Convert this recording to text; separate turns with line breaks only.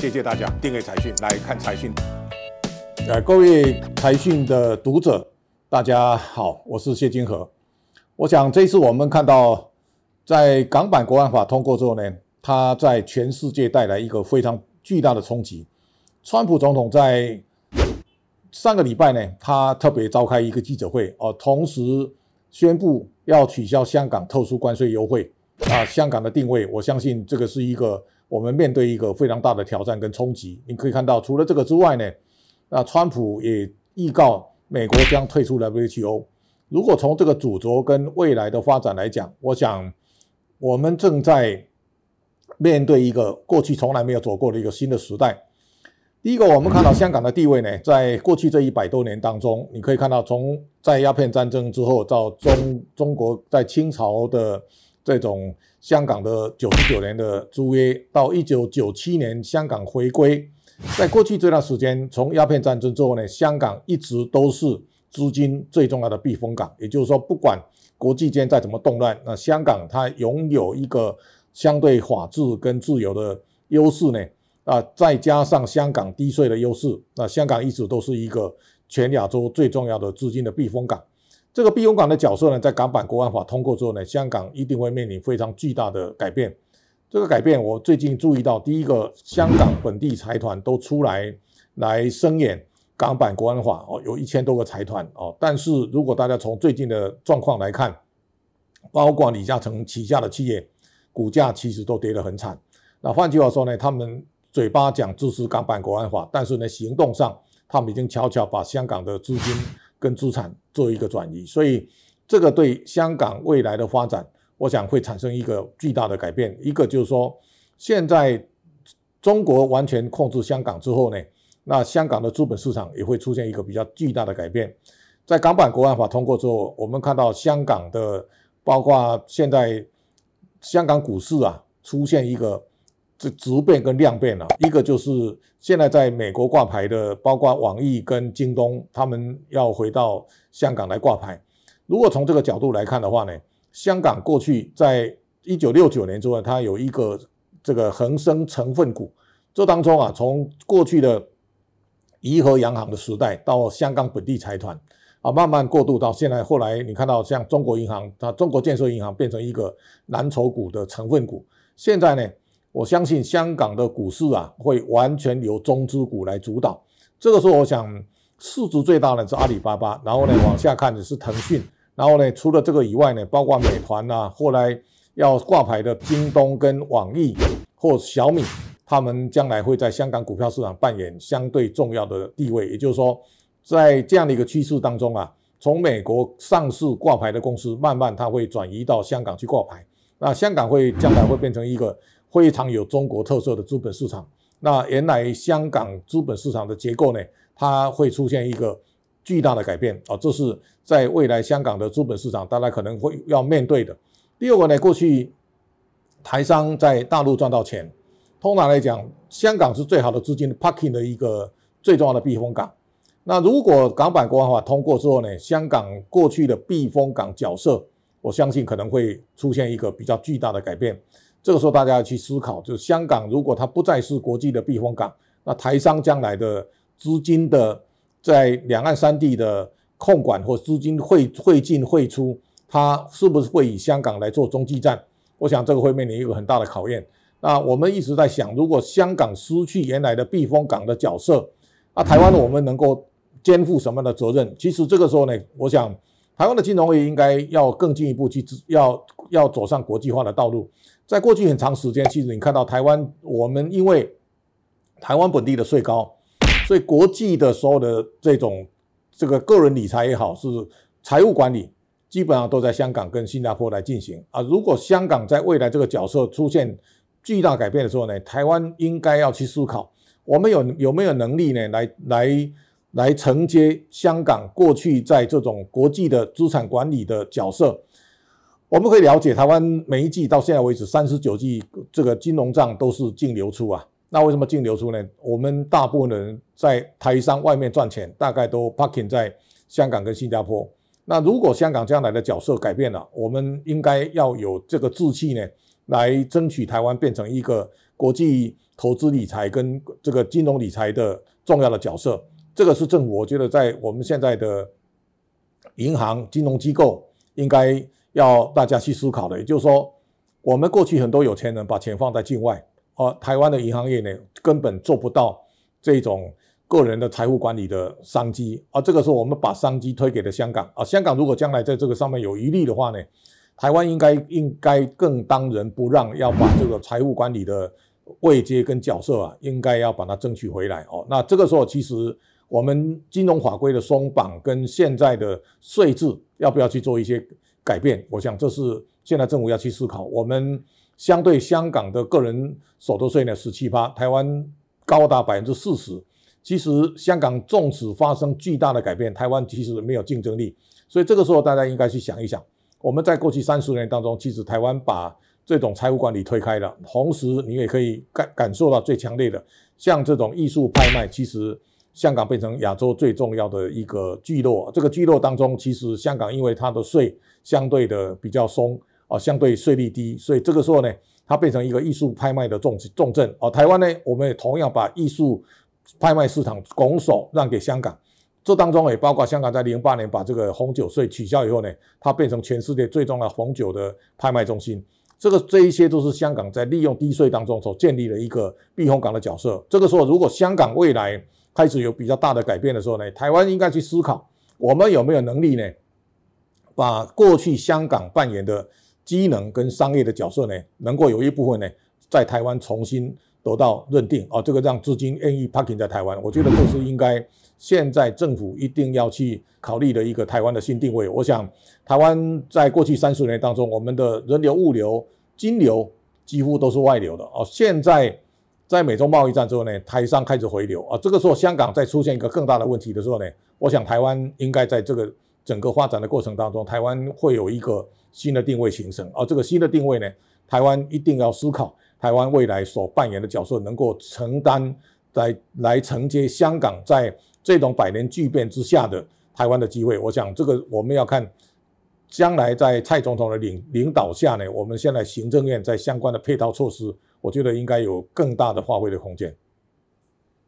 谢谢大家订阅财讯来看财讯。呃，各位财讯的读者，大家好，我是谢金河。我想这次我们看到，在港版国安法通过之后呢，它在全世界带来一个非常巨大的冲击。川普总统在上个礼拜呢，他特别召开一个记者会，哦，同时宣布要取消香港特殊关税优惠啊，香港的定位，我相信这个是一个。我们面对一个非常大的挑战跟冲击。你可以看到，除了这个之外呢，那川普也预告美国将退出 WHO。如果从这个主轴跟未来的发展来讲，我想我们正在面对一个过去从来没有走过的一个新的时代。第一个，我们看到香港的地位呢，在过去这一百多年当中，你可以看到从在鸦片战争之后到中中国在清朝的。这种香港的九十九年的租约到一九九七年香港回归，在过去这段时间，从鸦片战争之后呢，香港一直都是资金最重要的避风港。也就是说，不管国际间再怎么动乱，那香港它拥有一个相对法治跟自由的优势呢。啊，再加上香港低税的优势，那香港一直都是一个全亚洲最重要的资金的避风港。这个避风港的角色呢，在港版国安法通过之后呢，香港一定会面临非常巨大的改变。这个改变，我最近注意到，第一个，香港本地财团都出来来声援港版国安法，哦，有一千多个财团哦。但是如果大家从最近的状况来看，包括李嘉诚旗下的企业，股价其实都跌得很惨。那换句话说呢，他们嘴巴讲支持港版国安法，但是呢，行动上他们已经悄悄把香港的资金。跟资产做一个转移，所以这个对香港未来的发展，我想会产生一个巨大的改变。一个就是说，现在中国完全控制香港之后呢，那香港的资本市场也会出现一个比较巨大的改变。在港版国安法通过之后，我们看到香港的，包括现在香港股市啊，出现一个。这质变跟量变啊，一个就是现在在美国挂牌的，包括网易跟京东，他们要回到香港来挂牌。如果从这个角度来看的话呢，香港过去在一九六九年之后，它有一个这个恒生成分股，这当中啊，从过去的怡和洋行的时代到香港本地财团啊，慢慢过渡到现在，后来你看到像中国银行、它中国建设银行变成一个蓝筹股的成分股，现在呢。我相信香港的股市啊，会完全由中资股来主导。这个时候，我想市值最大的是阿里巴巴，然后呢往下看的是腾讯，然后呢除了这个以外呢，包括美团啊，后来要挂牌的京东跟网易或小米，他们将来会在香港股票市场扮演相对重要的地位。也就是说，在这样的一个趋势当中啊，从美国上市挂牌的公司，慢慢它会转移到香港去挂牌。那香港会将来会变成一个。非常有中国特色的资本市场，那原来香港资本市场的结构呢，它会出现一个巨大的改变啊！这是在未来香港的资本市场，大家可能会要面对的。第二个呢，过去台商在大陆赚到钱，通常来讲，香港是最好的资金 parking 的一个最重要的避风港。那如果港版国安法通过之后呢，香港过去的避风港角色，我相信可能会出现一个比较巨大的改变。这个时候，大家要去思考，就是香港如果它不再是国际的避风港，那台商将来的资金的在两岸三地的控管或资金汇汇进汇出，它是不是会以香港来做中继站？我想这个会面临一个很大的考验。那我们一直在想，如果香港失去原来的避风港的角色，那台湾我们能够肩负什么样的责任？其实这个时候呢，我想台湾的金融业应该要更进一步去要。要走上国际化的道路，在过去很长时间，其实你看到台湾，我们因为台湾本地的税高，所以国际的所有的这种这个个人理财也好，是财务管理，基本上都在香港跟新加坡来进行啊。如果香港在未来这个角色出现巨大改变的时候呢，台湾应该要去思考，我们有有没有能力呢，来来来承接香港过去在这种国际的资产管理的角色。我们可以了解，台湾每一季到现在为止三十九季，这个金融账都是净流出啊。那为什么净流出呢？我们大部分人在台商外面赚钱，大概都 parking 在香港跟新加坡。那如果香港将来的角色改变了，我们应该要有这个志气呢，来争取台湾变成一个国际投资理财跟这个金融理财的重要的角色。这个是政府，我觉得在我们现在的银行金融机构应该。要大家去思考的，也就是说，我们过去很多有钱人把钱放在境外，哦，台湾的银行业呢，根本做不到这种个人的财富管理的商机，啊，这个时候我们把商机推给了香港，啊，香港如果将来在这个上面有余力的话呢，台湾应该应该更当仁不让，要把这个财务管理的位阶跟角色啊，应该要把它争取回来哦。那这个时候其实我们金融法规的松绑跟现在的税制，要不要去做一些？改变，我想这是现在政府要去思考。我们相对香港的个人所得税呢，十七八，台湾高达百分之四十。其实香港纵使发生巨大的改变，台湾其实没有竞争力。所以这个时候大家应该去想一想，我们在过去三十年当中，其实台湾把这种财务管理推开了，同时你也可以感感受到最强烈的，像这种艺术拍卖，其实。香港变成亚洲最重要的一个聚落，这个聚落当中，其实香港因为它的税相对的比较松啊，相对税率低，所以这个时候呢，它变成一个艺术拍卖的重重镇啊。台湾呢，我们也同样把艺术拍卖市场拱手让给香港。这当中也包括香港在零八年把这个红酒税取消以后呢，它变成全世界最重要红酒的拍卖中心。这个这一些都是香港在利用低税当中所建立的一个避风港的角色。这个时候，如果香港未来开始有比较大的改变的时候呢，台湾应该去思考，我们有没有能力呢，把过去香港扮演的机能跟商业的角色呢，能够有一部分呢，在台湾重新得到认定啊，这个让资金愿意 parking 在台湾，我觉得这是应该现在政府一定要去考虑的一个台湾的新定位。我想台湾在过去三四年当中，我们的人流、物流、金流几乎都是外流的哦，现在。在美中贸易战之后呢，台商开始回流啊。这个时候，香港再出现一个更大的问题的时候呢，我想台湾应该在这个整个发展的过程当中，台湾会有一个新的定位形成。而这个新的定位呢，台湾一定要思考台湾未来所扮演的角色，能够承担来来承接香港在这种百年巨变之下的台湾的机会。我想这个我们要看将来在蔡总统的领领导下呢，我们现在行政院在相关的配套措施。我觉得应该有更大的发挥的空间。